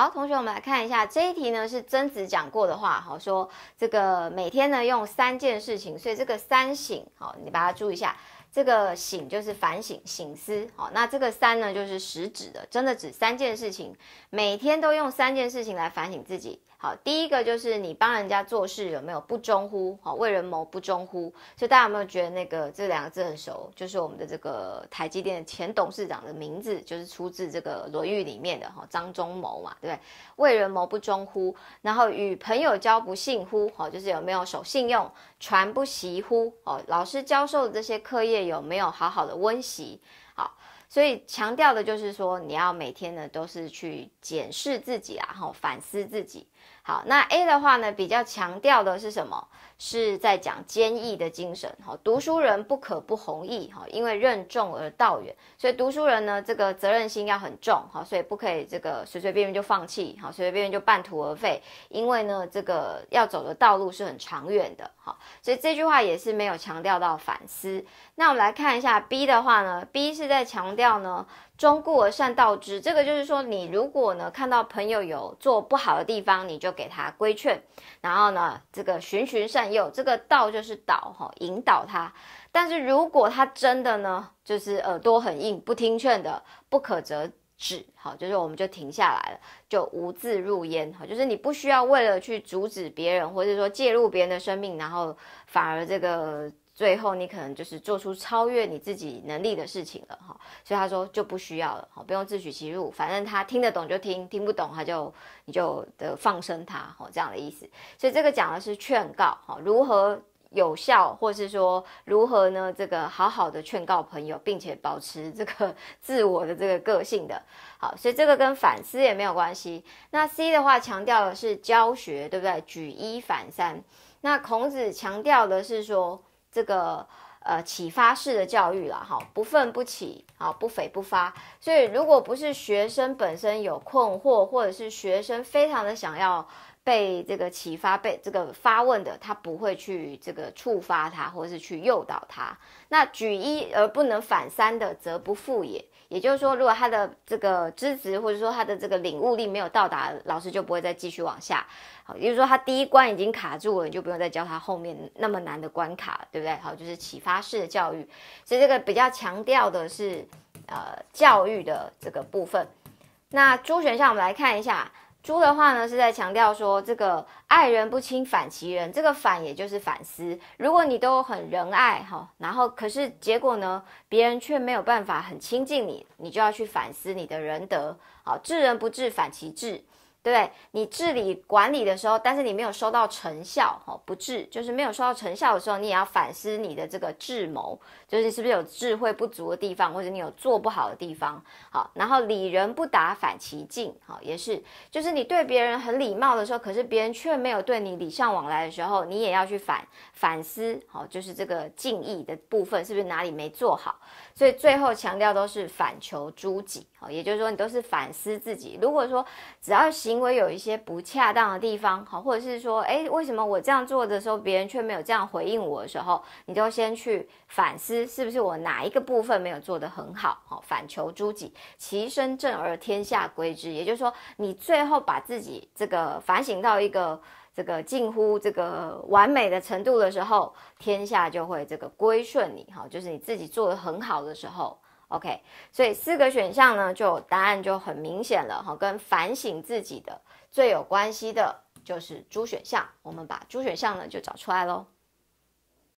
好，同学，我们来看一下这一题呢，是曾子讲过的话，哈，说这个每天呢用三件事情，所以这个三省，好，你把它注意一下。这个醒就是反省、醒思，好，那这个三呢，就是食指的，真的指三件事情，每天都用三件事情来反省自己。好，第一个就是你帮人家做事有没有不忠乎？好，为人谋不忠乎？所以大家有没有觉得那个这两个字很熟？就是我们的这个台积电前董事长的名字，就是出自这个《论语》里面的哈，张忠谋嘛，对不对？为人谋不忠乎？然后与朋友交不信乎？好，就是有没有守信用？传不习乎？哦，老师教授的这些课业。有没有好好的温习？好。所以强调的就是说，你要每天呢都是去检视自己啊，哈，反思自己。好，那 A 的话呢，比较强调的是什么？是在讲坚毅的精神，哈，读书人不可不弘毅，哈，因为任重而道远，所以读书人呢，这个责任心要很重，哈，所以不可以这个随随便便就放弃，哈，随随便便就半途而废，因为呢，这个要走的道路是很长远的，哈，所以这句话也是没有强调到反思。那我们来看一下 B 的话呢，B 是在强。掉呢，忠故而善道之，这个就是说，你如果呢看到朋友有做不好的地方，你就给他规劝，然后呢，这个循循善诱，这个道就是导哈，引导他。但是如果他真的呢，就是耳朵很硬，不听劝的，不可则止，好，就是我们就停下来了，就无字入焉哈，就是你不需要为了去阻止别人，或者说介入别人的生命，然后反而这个。最后你可能就是做出超越你自己能力的事情了哈，所以他说就不需要了，哈，不用自取其辱，反正他听得懂就听，听不懂他就你就的放生他，哈，这样的意思。所以这个讲的是劝告，哈，如何有效，或是说如何呢？这个好好的劝告朋友，并且保持这个 自我的这个个性的，好，所以这个跟反思也没有关系。那 C 的话强调的是教学，对不对？举一反三。那孔子强调的是说。这个呃启发式的教育了哈，不愤不启，啊，不悱不发。所以，如果不是学生本身有困惑，或者是学生非常的想要。被这个启发、被这个发问的，他不会去这个触发他，或者是去诱导他。那举一而不能反三的，则不复也。也就是说，如果他的这个知识或者说他的这个领悟力没有到达，老师就不会再继续往下。好，也就是说他第一关已经卡住了，你就不用再教他后面那么难的关卡，对不对？好，就是启发式的教育。所以这个比较强调的是，呃，教育的这个部分。那诸选项，我们来看一下。猪的话呢，是在强调说，这个爱人不亲反其人，这个反也就是反思。如果你都很仁爱哈，然后可是结果呢，别人却没有办法很亲近你，你就要去反思你的仁德。好，治人不治反其智。对不对？你治理管理的时候，但是你没有收到成效，哈，不治就是没有收到成效的时候，你也要反思你的这个智谋，就是是不是有智慧不足的地方，或者你有做不好的地方，好。然后礼人不达反其敬，好，也是，就是你对别人很礼貌的时候，可是别人却没有对你礼尚往来的时候，你也要去反反思，好，就是这个敬意的部分是不是哪里没做好。所以最后强调都是反求诸己，好，也就是说你都是反思自己。如果说只要行。因为有一些不恰当的地方，好，或者是说，哎，为什么我这样做的时候，别人却没有这样回应我的时候，你就先去反思，是不是我哪一个部分没有做得很好？好，反求诸己，其身正而天下归之。也就是说，你最后把自己这个反省到一个这个近乎这个完美的程度的时候，天下就会这个归顺你。哈，就是你自己做得很好的时候。OK，所以四个选项呢，就答案就很明显了哈。跟反省自己的最有关系的就是猪选项，我们把猪选项呢就找出来喽。